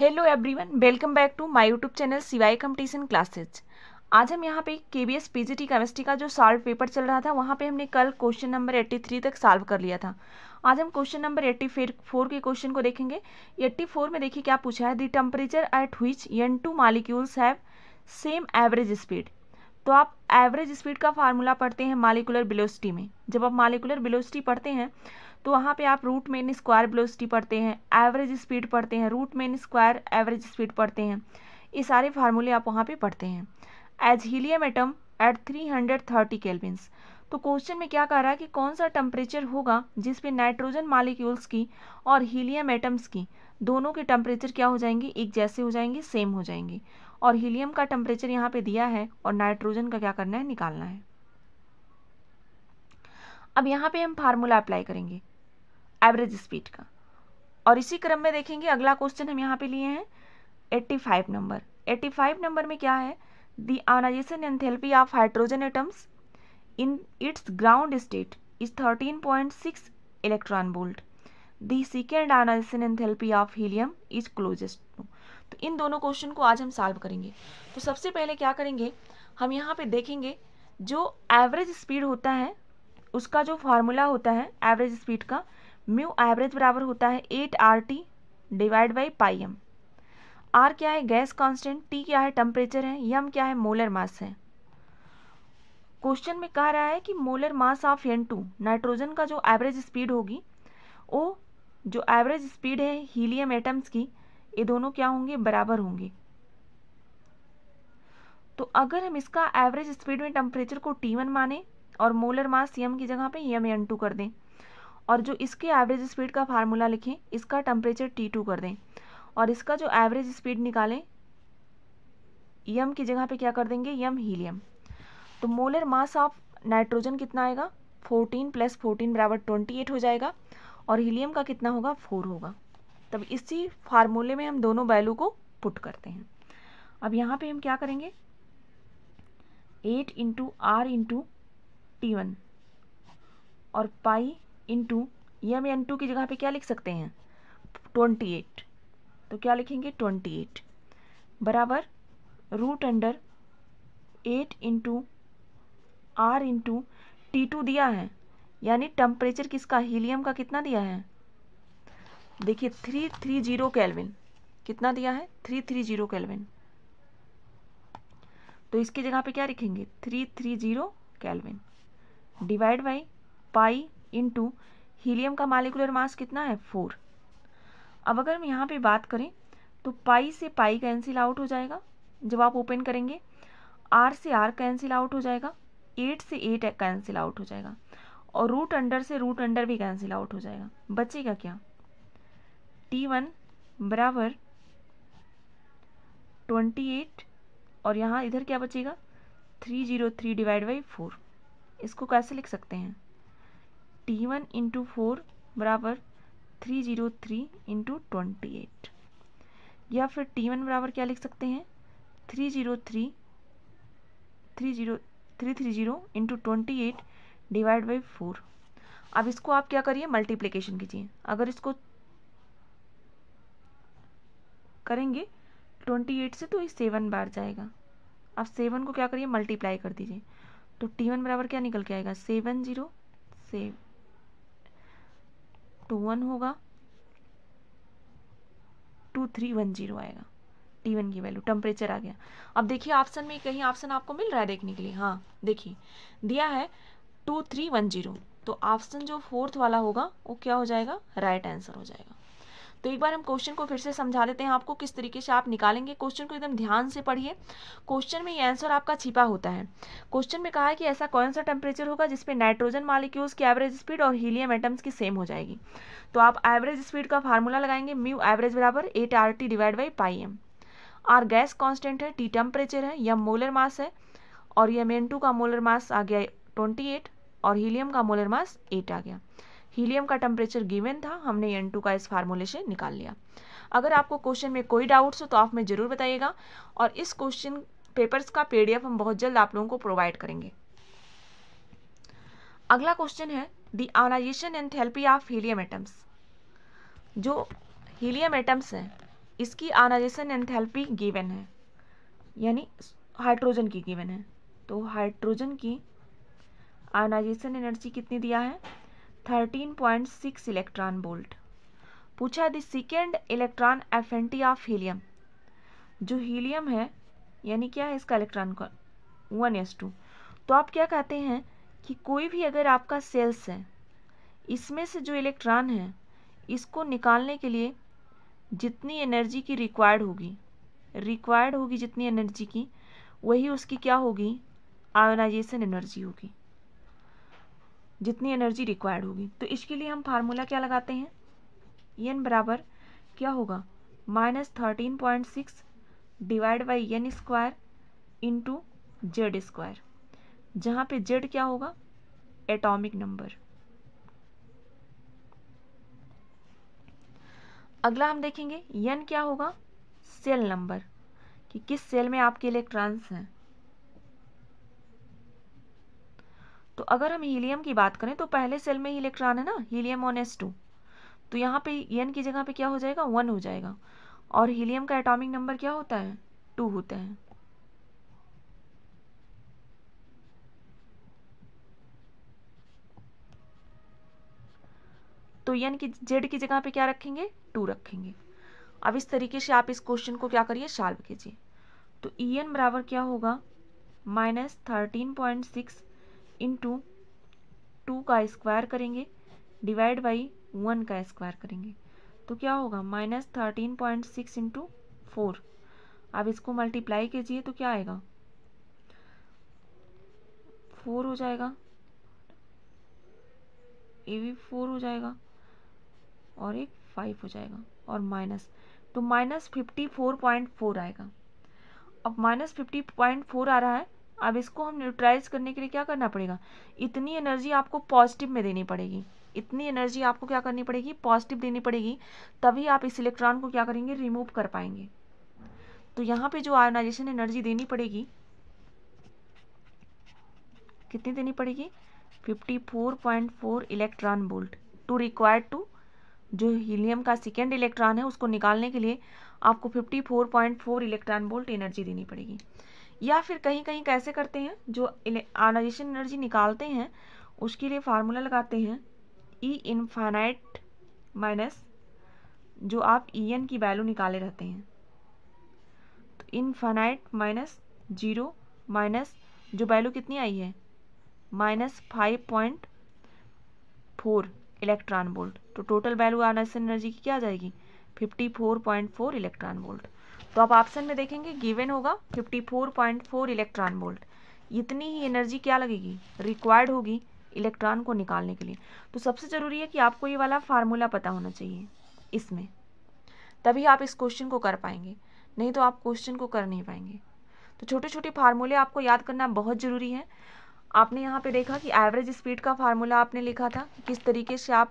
hello everyone welcome back to my YouTube channel सिवाय competition classes आज हम यहाँ पे के बी एस पी केमिस्ट्री का जो सॉल्व पेपर चल रहा था वहाँ पे हमने कल क्वेश्चन नंबर एट्टी थ्री तक सॉल्व कर लिया था आज हम क्वेश्चन नंबर 84 फोर के क्वेश्चन को देखेंगे एट्टी फोर में देखिए क्या पूछा है the temperature at which N two molecules have same average speed तो आप एवरेज स्पीड का फार्मूला पढ़ते हैं मालिकुलर बिलोसिटी में जब आप मालिकुलर बिलोसिटी पढ़ते हैं तो वहाँ पे आप रूट मेन स्क्वायर वेलोसिटी पढ़ते हैं एवरेज स्पीड पढ़ते हैं root mean square average speed पढ़ते हैं ये सारे फार्मूले आप वहाँ पे पढ़ते हैं as helium atom at three hundred thirty kelvins तो क्वेश्चन में क्या कह रहा है कि कौन सा टेम्परेचर होगा जिसपे नाइट्रोजन मालिक्यूल्स की और हीलियम एटम्स की दोनों के टेम्परेचर क्या हो जाएंगे एक जैसे हो जाएंगे सेम हो जाएंगे और हीलियम का टेम्परेचर यहाँ पे दिया है और नाइट्रोजन का क्या करना है निकालना है अब यहाँ पे हम फार्मूला अप्लाई करेंगे एवरेज स्पीड का और इसी क्रम में देखेंगे अगला क्वेश्चन हम यहाँ पे लिए हैं 85 नंबर 85 नंबर में क्या है the ionization enthalpy of hydrogen atoms in its ground state is 13.6 electron volt the second ionization enthalpy of helium is closest to इन दोनों क्वेश्चन को आज हम सॉल्व करेंगे तो सबसे पहले क्या करेंगे हम यहाँ पे देखेंगे जो एवरेज स्पीड होता है उसका जो फार्मूला होता है एवरेज स्पीड का म्यू एवरेज बराबर होता है eight R T divide by pi M R क्या है गैस कांस्टेंट टी क्या है टेम्परेचर है यम क्या है मोलर मास है क्वेश्चन में कह रहा है कि molar mass of N two nitrogen का जो एवरेज स्पीड होगी वो जो एवरेज स्पीड है हीलियम एटम्स की ये दोनों क्या होंगे बराबर होंगे तो अगर हम इसका एवरेज स्पीड में टेम्परेचर को टी वन माने और मोलर मास यम की जगह पे यम एन टू कर दें और जो इसके एवरेज स्पीड का फार्मूला लिखें इसका टेम्परेचर टी टू कर दें और इसका जो एवरेज स्पीड निकालें यम की जगह पे क्या कर देंगे यम हीलियम तो मोलर मास ऑफ नाइट्रोजन कितना आएगा फोर्टीन प्लस फोर्टीन बराबर ट्वेंटी एट हो जाएगा और हीलियम का कितना होगा फोर होगा तब इसी फार्मूले में हम दोनों वैल्यू को पुट करते हैं अब यहाँ पर हम क्या करेंगे eight into R into T one और पाई इंटू ये हम एन टू की जगह पे क्या लिख सकते हैं ट्वेंटी एट तो क्या लिखेंगे ट्वेंटी एट बराबर root under eight into R into T two दिया है यानी टेम्परेचर किसका हीलियम का कितना दिया है देखिए थ्री थ्री जीरो कैलविन कितना दिया है थ्री थ्री जीरो कैलविन तो इसकी जगह पे क्या लिखेंगे three three zero kelvin divide by pi into helium का मालिकुलर मास कितना है फोर अब अगर हम यहाँ पे बात करें तो पाई से पाई कैंसिल आउट हो जाएगा जब आप ओपन करेंगे आर से आर कैंसिल आउट हो जाएगा एट से एट कैंसिल आउट हो जाएगा और रूट अंडर से रूट अंडर भी कैंसिल आउट हो जाएगा बचेगा क्या टी वन बराबर ट्वेंटी एट और यहाँ इधर क्या बचेगा three zero three divide by four इसको कैसे लिख सकते हैं टी वन इंटू फोर बराबर three zero three into twenty eight या फिर टी वन बराबर क्या लिख सकते हैं three zero three three zero three three zero into twenty eight divide by four अब इसको आप क्या करिए मल्टीप्लीकेशन कीजिए अगर इसको करेंगे ट्वेंटी एट से तो ये सेवन बार जाएगा अब सेवन को क्या करिए मल्टीप्लाई कर दीजिए तो टी वन बराबर क्या निकल के आएगा seven zero seven two one होगा टू थ्री वन जीरो आएगा टी वन की वैल्यू टेम्परेचर आ गया अब देखिए ऑप्शन में कहीं ऑप्शन आपको मिल रहा है देखने के लिए हाँ देखिए दिया है टू थ्री वन जीरो तो ऑप्शन जो फोर्थ वाला होगा वो क्या हो जाएगा राइट right आंसर हो जाएगा तो एक बार हम क्वेश्चन को फिर से समझा देते हैं आपको किस तरीके से आप निकालेंगे क्वेश्चन को एकदम ध्यान से पढ़िए क्वेश्चन में ये आंसर आपका छिपा होता है क्वेश्चन में कहा है कि ऐसा कौन सा टेम्परेचर होगा जिसपे नाइट्रोजन मालिक्यूल्स की एवरेज स्पीड और हीलियम एटम्स की सेम हो जाएगी तो आप एवरेज स्पीड का फार्मूला लगाएंगे म्यू एवरेज बराबर eight R T divide by pi M R gas constant है टी टेम्परेचर है यम मोलर मास है और यम एन टू का मोलर मास आ गया ट्वेंटी एट और हीलियम का मोलर मास एट आ गया हीलियम का टेम्परेचर गिवन था हमने एन टू का इस फार्मूलेशन निकाल लिया अगर आपको क्वेश्चन में कोई डाउट्स हो तो आप में ज़रूर बताइएगा और इस क्वेश्चन पेपर्स का पी हम बहुत जल्द आप लोगों को प्रोवाइड करेंगे अगला क्वेश्चन है the ionisation enthalpy of helium atoms जो हीलियम एटम्स हैं इसकी आयोनाइजेशन एंड थेरेपी गिवन है यानी हाइड्रोजन की गिवन है तो हाइड्रोजन की आयोनाइजेशन एनर्जी कितनी दिया है 13.6 इलेक्ट्रॉन वोल्ट पूछा द सेकेंड इलेक्ट्रॉन एफेंटी ऑफ हीलियम जो हीलियम है यानी क्या है इसका इलेक्ट्रॉन का वन एस टू तो आप क्या कहते हैं कि कोई भी अगर आपका सेल्स है इसमें से जो इलेक्ट्रॉन है इसको निकालने के लिए जितनी एनर्जी की रिक्वायर्ड होगी रिक्वायर्ड होगी जितनी एनर्जी की वही उसकी क्या होगी आयोनाइजेशन एनर्जी होगी जितनी एनर्जी रिक्वायर्ड होगी तो इसके लिए हम फार्मूला क्या लगाते हैं एन बराबर क्या होगा minus thirteen point six divide by N square into Z square जहाँ पे जेड क्या होगा एटॉमिक नंबर अगला हम देखेंगे यन क्या होगा सेल नंबर कि किस सेल में आपके इलेक्ट्रॉन्स हैं तो अगर हम हीलियम की बात करें तो पहले सेल में ही इलेक्ट्रॉन है ना हीलियम ऑन एस टू तो यहाँ पे एन की जगह पे क्या हो जाएगा वन हो जाएगा और हीलियम का एटॉमिक नंबर क्या होता है टू होता है तो एन की जेड की जगह पे क्या रखेंगे टू रखेंगे अब इस तरीके से आप इस क्वेश्चन को क्या करिए सॉल्व कीजिए तो ई एन बराबर क्या होगा minus thirteen point six into two two square करेंगे डिवाइड बाई वन का स्क्वायर करेंगे तो क्या होगा minus thirteen point six into four अब इसको मल्टीप्लाई कीजिए तो क्या आएगा फोर हो जाएगा ये भी फोर हो जाएगा और एक फाइव हो जाएगा और माइनस तो minus fifty four point four आएगा अब माइनस फिफ्टी पॉइंट फोर आ रहा है अब इसको हम न्यूट्राइज करने के लिए क्या करना पड़ेगा इतनी एनर्जी आपको पॉजिटिव में देनी पड़ेगी इतनी एनर्जी आपको क्या करनी पड़ेगी पॉजिटिव देनी पड़ेगी तभी आप इस इलेक्ट्रॉन को क्या करेंगे रिमूव कर पाएंगे तो यहाँ पे जो आयोनाइजेशन एनर्जी देनी पड़ेगी कितनी देनी पड़ेगी 54.4 electron volt to require to जो हीलियम का सेकेंड इलेक्ट्रॉन है उसको निकालने के लिए आपको 54.4 इलेक्ट्रॉन बोल्ट एनर्जी देनी पड़ेगी या फिर कहीं कहीं कैसे करते हैं जो आयोनाइजेशन एनर्जी निकालते हैं उसके लिए फार्मूला लगाते हैं ई इनफाइनाइट माइनस जो आप ई एन की वैल्यू निकाले रहते हैं तो इनफाइनाइट माइनस जीरो माइनस जो वैल्यू कितनी आई है minus five point four electron volt तो टोटल वैल्यू आयोनाइजेशन एनर्जी की क्या आ जाएगी 54.4 इलेक्ट्रॉन वोल्ट तो आप ऑप्शन में देखेंगे गिवन होगा 54.4 इलेक्ट्रॉन वोल्ट इतनी ही एनर्जी क्या लगेगी रिक्वायर्ड होगी इलेक्ट्रॉन को निकालने के लिए तो सबसे ज़रूरी है कि आपको ये वाला फार्मूला पता होना चाहिए इसमें तभी आप इस क्वेश्चन को कर पाएंगे नहीं तो आप क्वेश्चन को कर नहीं पाएंगे तो छोटे छोटे फार्मूले आपको याद करना बहुत ज़रूरी है आपने यहाँ पे देखा कि एवरेज स्पीड का फार्मूला आपने लिखा था कि किस तरीके से आप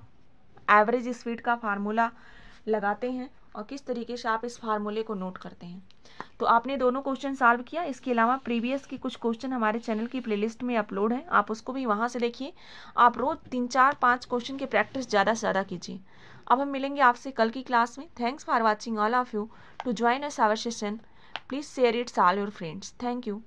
एवरेज स्पीड का फार्मूला लगाते हैं और किस तरीके से आप इस फार्मूले को नोट करते हैं तो आपने दोनों क्वेश्चन सॉल्व किया इसके अलावा प्रीवियस के कुछ क्वेश्चन हमारे चैनल की प्लेलिस्ट में अपलोड है आप उसको भी वहाँ से देखिए आप रोज़ तीन चार पाँच क्वेश्चन की प्रैक्टिस ज़्यादा से ज़्यादा कीजिए अब हम मिलेंगे आपसे कल की क्लास में thanks for watching all of you to join us our session please share its all your friends thank you